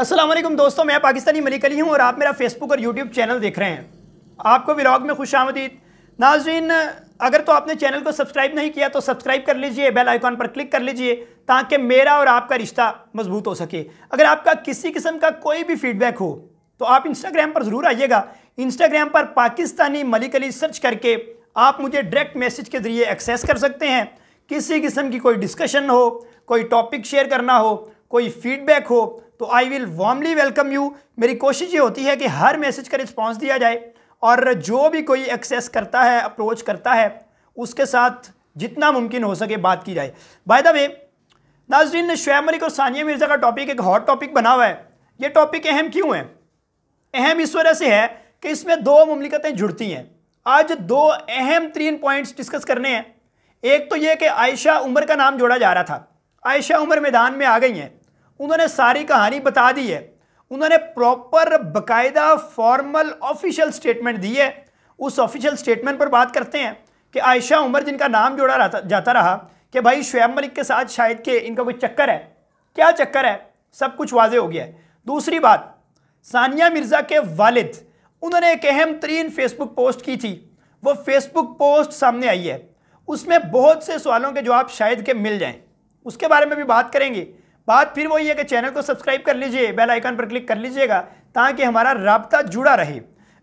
असलम दोस्तों मैं पाकिस्तानी मलिक अली हूँ और आप मेरा फेसबुक और यूट्यूब चैनल देख रहे हैं आपको व्लाग में खुश आमदीद नाजरीन अगर तो आपने चैनल को सब्सक्राइब नहीं किया तो सब्सक्राइब कर लीजिए बेल आइकॉन पर क्लिक कर लीजिए ताकि मेरा और आपका रिश्ता मजबूत हो सके अगर आपका किसी किस्म का कोई भी फीडबैक हो तो आप इंस्टाग्राम पर ज़रूर आइएगा इंस्टाग्राम पर पाकिस्तानी मलिक अली सर्च करके आप मुझे डायरेक्ट मैसेज के ज़रिए एक्सेस कर सकते हैं किसी किस्म की कोई डिस्कशन हो कोई टॉपिक शेयर करना हो कोई फीडबैक हो तो I will warmly welcome you मेरी कोशिश ये होती है कि हर मैसेज का रिस्पॉन्स दिया जाए और जो भी कोई एक्सेस करता है अप्रोच करता है उसके साथ जितना मुमकिन हो सके बात की जाए बाय द वे नाजरीन शुएब मलिक और सानिया मिर्ज़ा का टॉपिक एक हॉट टॉपिक बना हुआ है ये टॉपिक अहम क्यों है अहम इस वजह से है कि इसमें दो ममलिकतें जुड़ती हैं आज दो अहम तीन पॉइंट्स डिस्कस करने हैं एक तो ये कि आयशा उमर का नाम जोड़ा जा रहा था आयशा उमर मैदान में आ गई हैं उन्होंने सारी कहानी बता दी है उन्होंने प्रॉपर बकायदा फॉर्मल ऑफिशियल स्टेटमेंट दी है उस ऑफिशियल स्टेटमेंट पर बात करते हैं कि आयशा उमर जिनका नाम जोड़ा रहा जाता रहा कि भाई शुएब मलिक के साथ शायद के इनका कोई चक्कर है क्या चक्कर है सब कुछ वाजे हो गया है दूसरी बात सानिया मिर्ज़ा के वालिद उन्होंने एक अहम तरीन फेसबुक पोस्ट की थी वो फेसबुक पोस्ट सामने आई है उसमें बहुत से सवालों के जवाब शायद के मिल जाएं उसके बारे में भी बात करेंगे बात फिर वही है कि चैनल को सब्सक्राइब कर लीजिए बेल आइकन पर क्लिक कर लीजिएगा ताकि हमारा रबता जुड़ा रहे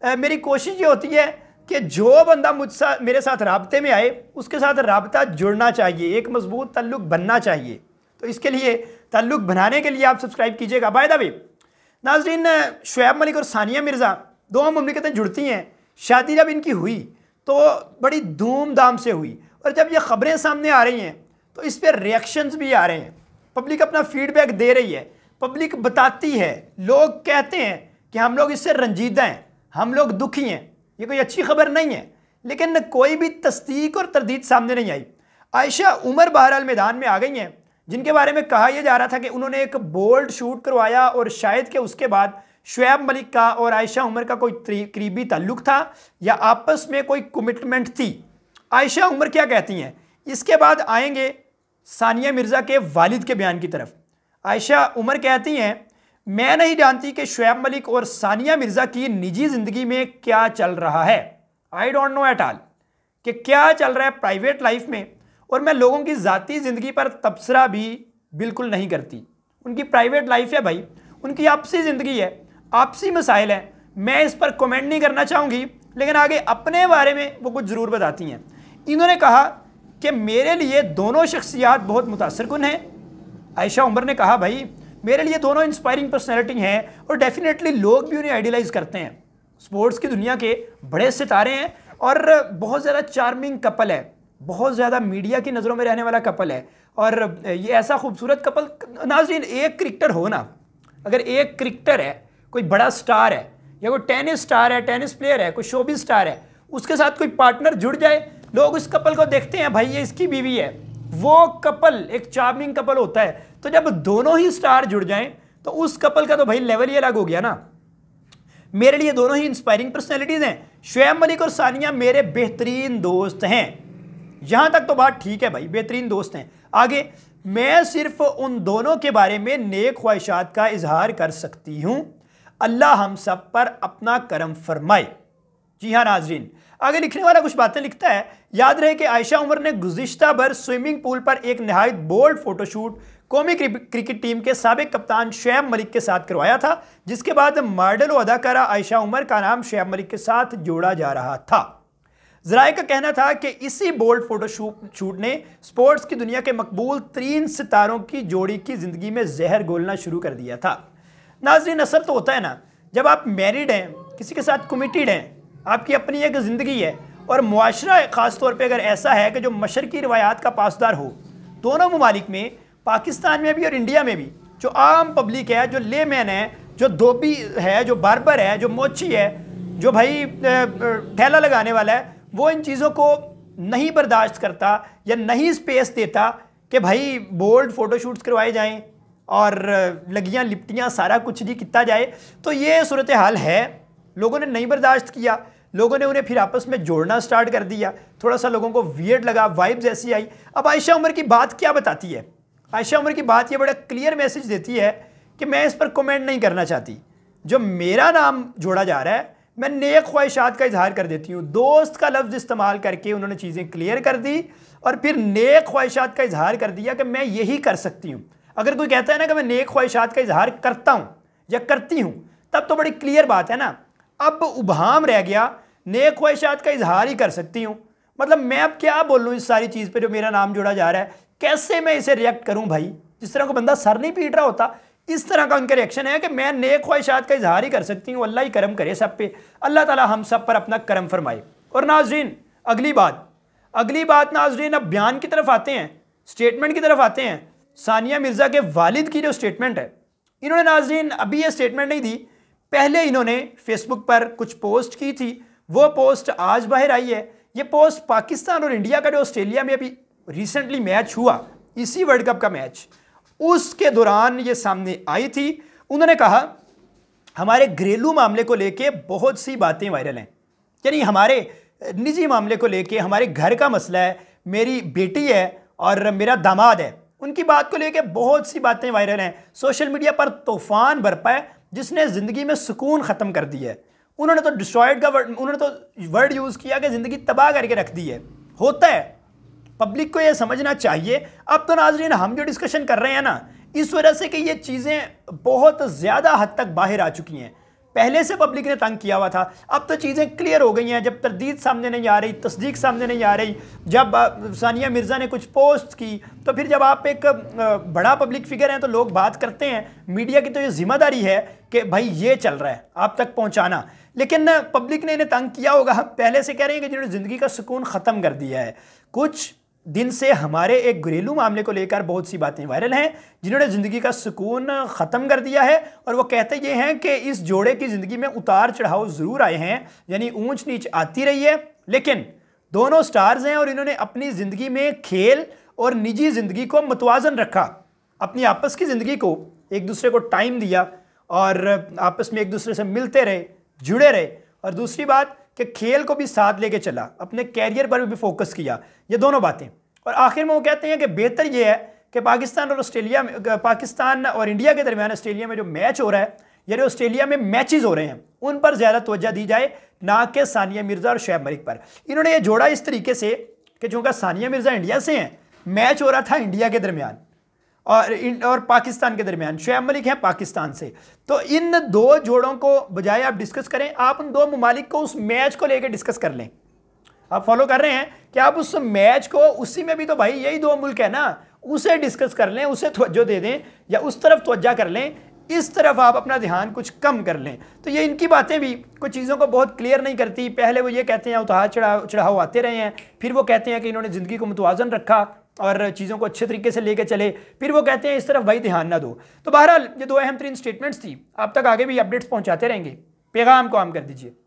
आ, मेरी कोशिश ये होती है कि जो बंदा मुझसे मेरे साथ रबते में आए उसके साथ रबता जुड़ना चाहिए एक मजबूत तल्लुक बनना चाहिए तो इसके लिए तल्लुक बनाने के लिए आप सब्सक्राइब कीजिएगा बाय द नाजरीन शुएब मलिक और सानिया मिर्ज़ा दो ममलिकतें जुड़ती हैं शादी जब इनकी हुई तो बड़ी धूमधाम से हुई और जब ये ख़बरें सामने आ रही हैं तो इस पर रिएक्शंस भी आ रहे हैं पब्लिक अपना फीडबैक दे रही है पब्लिक बताती है लोग कहते हैं कि हम लोग इससे रंजीदा हैं हम लोग दुखी हैं ये कोई अच्छी खबर नहीं है लेकिन कोई भी तस्दीक और तरदीद सामने नहीं आई आयशा उमर बहरहाल मैदान में आ गई हैं जिनके बारे में कहा यह जा रहा था कि उन्होंने एक बोल्ड शूट करवाया और शायद के उसके बाद शुएब मलिक का और आयशा उमर का कोई करीबी ताल्लुक था या आपस में कोई कमिटमेंट थी आयशा उमर क्या कहती हैं इसके बाद आएंगे सानिया मिर्ज़ा के वालिद के बयान की तरफ आयशा उमर कहती हैं मैं नहीं जानती कि शुएब मलिक और सानिया मिर्ज़ा की निजी ज़िंदगी में क्या चल रहा है I don't know at all कि क्या चल रहा है प्राइवेट लाइफ में और मैं लोगों की जतीी ज़िंदगी पर तबसरा भी बिल्कुल नहीं करती उनकी प्राइवेट लाइफ है भाई उनकी आपसी ज़िंदगी है आपसी मसाइल हैं मैं इस पर कमेंट नहीं करना चाहूँगी लेकिन आगे अपने बारे में वो कुछ ज़रूर बताती हैं इन्होंने कहा कि मेरे लिए दोनों शख्सियात बहुत मुतासर कन हैं आयशा उमर ने कहा भाई मेरे लिए दोनों इंस्पायरिंग पर्सनैलिटी हैं और डेफिनेटली लोग भी उन्हें आइडियलाइज़ करते हैं स्पोर्ट्स की दुनिया के बड़े सितारे हैं और बहुत ज़्यादा चार्मिंग कपल है बहुत ज़्यादा मीडिया की नज़रों में रहने वाला कपल है और ये ऐसा खूबसूरत कपल नाजरीन एक क्रिकेटर हो ना अगर एक क्रिकेटर है कोई बड़ा स्टार है या कोई टेनिस स्टार है टेनिस प्लेयर है कोई शोबी स्टार है उसके साथ कोई पार्टनर जुड़ जाए लोग उस कपल को देखते हैं भाई ये इसकी बीवी है वो कपल एक चार्मिंग कपल होता है तो जब दोनों ही स्टार जुड़ जाएं तो उस कपल का तो भाई लेवल ही अलग हो गया ना मेरे लिए दोनों ही इंस्पायरिंग पर्सनैलिटीज़ हैं शुएब मलिक और सानिया मेरे बेहतरीन दोस्त हैं यहाँ तक तो बात ठीक है भाई बेहतरीन दोस्त हैं आगे मैं सिर्फ उन दोनों के बारे में नेक ख्वाहिशात का इजहार कर सकती हूँ अल्लाह हम सब पर अपना करम फरमाए जी हाँ नाजरीन आगे लिखने वाला कुछ बातें लिखता है याद रहे कि आयशा उमर ने गुजश्ता भर स्विमिंग पूल पर एक नहायत बोल्ड फोटोशूट कौमी क्रिकेट टीम के सबक कप्तान शुएब मलिक के साथ करवाया था जिसके बाद मॉडल और अदाकारा आयशा उमर का नाम शुएब मलिक के साथ जोड़ा जा रहा था जराए का कहना था कि इसी बोल्ड फोटोशूट शूट ने स्पोर्ट्स की दुनिया के मकबूल तीन सितारों की जोड़ी की ज़िंदगी में जहर गोलना शुरू कर दिया था नाजरीन असर तो होता है ना जब आप मैरिड हैं किसी के साथ कमिटेड हैं आपकी अपनी एक ज़िंदगी है और माशरा ख़ास तौर पर अगर ऐसा है कि जो मशरक़ी रवायात का पासदार हो दोनों ममालिक में पाकिस्तान में भी और इंडिया में भी जो आम पब्लिक है जो ले मैन है जो धोबी है जो बारबर है जो मोची है जो भाई ठेला लगाने वाला है वो इन चीज़ों को नहीं बर्दाश्त करता या नहीं स्पेस देता कि भाई बोल्ड फ़ोटोशूट्स करवाए जाएं और लगियां लिपटियां सारा कुछ जी किता जाए तो ये सूरत हाल है लोगों ने नहीं बर्दाश्त किया लोगों ने उन्हें फिर आपस में जोड़ना स्टार्ट कर दिया थोड़ा सा लोगों को वियर्ड लगा वाइब्स ऐसी आई अब आयशा उमर की बात क्या बताती है आयशा उमर की बात ये बड़ा क्लियर मैसेज देती है कि मैं इस पर कमेंट नहीं करना चाहती जो मेरा नाम जोड़ा जा रहा है मैं नेक ख्वाहिशात का इजहार कर देती हूँ दोस्त का लफ्ज़ इस्तेमाल करके उन्होंने चीज़ें क्लियर कर दी और फिर नेक ख्वाहिशात का इजहार कर दिया कि मैं यही कर सकती हूँ अगर कोई कहता है ना कि मैं नेक ख्वाहिशात का इजहार करता हूँ या करती हूँ तब तो बड़ी क्लियर बात है ना अब उबहाम रह गया नेक ख्वाहिशात का इजहार ही कर सकती हूँ मतलब मैं अब क्या बोलूँ इस सारी चीज़ पर जो मेरा नाम जोड़ा जा रहा है कैसे मैं इसे रिएक्ट करूँ भाई जिस तरह को बंदा सर नहीं पीट रहा होता इस तरह का उनका रिएक्शन है कि मैं नेक ख्वाहिशात का इजहार ही कर सकती हूँ अल्लाह ही करम करे सब पे अल्लाह ताला हम सब पर अपना करम फरमाए और नाजरीन अगली बात अगली बात नाजरीन अब बयान की तरफ आते हैं स्टेटमेंट की तरफ आते हैं सानिया मिर्ज़ा के वालिद की जो स्टेटमेंट है इन्होंने नाजरीन अभी यह स्टेटमेंट नहीं दी पहले इन्होंने फेसबुक पर कुछ पोस्ट की थी वो पोस्ट आज बाहर आई है ये पोस्ट पाकिस्तान और इंडिया का जो ऑस्ट्रेलिया में अभी रिसेंटली मैच हुआ इसी वर्ल्ड कप का मैच उसके दौरान ये सामने आई थी उन्होंने कहा हमारे घरेलू मामले को लेके बहुत सी बातें वायरल हैं यानी हमारे निजी मामले को लेके हमारे घर का मसला है मेरी बेटी है और मेरा दामाद है उनकी बात को लेकर बहुत सी बातें वायरल हैं सोशल मीडिया पर तूफान बरपा है जिसने ज़िंदगी में सुकून ख़त्म कर दिया है उन्होंने तो डिस्ट्रॉयड का वर्ड उन्होंने तो वर्ड यूज़ किया कि ज़िंदगी तबाह करके रख दी है होता है पब्लिक को यह समझना चाहिए अब तो नाजरीन हम जो डिस्कशन कर रहे हैं ना इस वजह से कि ये चीज़ें बहुत ज़्यादा हद तक बाहर आ चुकी हैं पहले से पब्लिक ने तंग किया हुआ था अब तो चीज़ें क्लियर हो गई हैं जब तरदीद सामने नहीं आ रही तस्दीक सामने नहीं आ रही जब सानिया मिर्ज़ा ने कुछ पोस्ट की तो फिर जब आप एक बड़ा पब्लिक फिगर हैं तो लोग बात करते हैं मीडिया की तो ये जिम्मेदारी है कि भाई ये चल रहा है आप तक पहुँचाना लेकिन पब्लिक ने इन्हें तंग किया होगा पहले से कह रहे हैं कि जिन्होंने ज़िंदगी का सुकून ख़त्म कर दिया है कुछ दिन से हमारे एक घरेलू मामले को लेकर बहुत सी बातें वायरल हैं जिन्होंने ज़िंदगी का सुकून ख़त्म कर दिया है और वो कहते ये हैं कि इस जोड़े की ज़िंदगी में उतार चढ़ाव ज़रूर आए हैं यानी ऊंच नीच आती रही है लेकिन दोनों स्टार्स हैं और इन्होंने अपनी ज़िंदगी में खेल और निजी ज़िंदगी को मतवाजन रखा अपनी आपस की ज़िंदगी को एक दूसरे को टाइम दिया और आपस में एक दूसरे से मिलते रहे जुड़े रहे और दूसरी बात कि खेल को भी साथ लेके चला अपने कैरियर पर भी फोकस किया ये दोनों बातें और आखिर में वो कहते हैं कि बेहतर ये है कि पाकिस्तान और ऑस्ट्रेलिया में पाकिस्तान और इंडिया के दरमियान ऑस्ट्रेलिया में जो मैच हो रहा है यानी ऑस्ट्रेलिया में मैचेस हो रहे हैं उन पर ज़्यादा तोजा दी जाए ना कि सानिया मिर्ज़ा और शैब मलिक पर इन्होंने ये जोड़ा इस तरीके से कि चूँकि सानिया मिर्ज़ा इंडिया से हैं मैच हो रहा था इंडिया के दरमियान और इन और पाकिस्तान के दरमियान शुएब मलिक हैं पाकिस्तान से तो इन दो जोड़ों को बजाय आप डिस्कस करें आप उन दो ममालिक को उस मैच को लेकर डिस्कस कर लें आप फॉलो कर रहे हैं कि आप उस मैच को उसी में भी तो भाई यही दो मुल्क है ना उसे डिस्कस कर लें उसे तोज्जो दे दें या उस तरफ तोज्जा कर लें इस तरफ आप अपना ध्यान कुछ कम कर लें तो ये इनकी बातें भी कुछ चीज़ों को बहुत क्लियर नहीं करती पहले वो ये कहते हैं उतार चढ़ाव चढ़ाव आते रहे हैं फिर वो कहते हैं कि इन्होंने ज़िंदगी को मुतवाजन रखा और चीज़ों को अच्छे तरीके से लेके चले फिर वो कहते हैं इस तरफ भाई ध्यान ना दो तो बहरहाल ये दो अहम तरीन स्टेटमेंट्स थी आप तक आगे भी अपडेट्स पहुँचाते रहेंगे पैगाम को आम कर दीजिए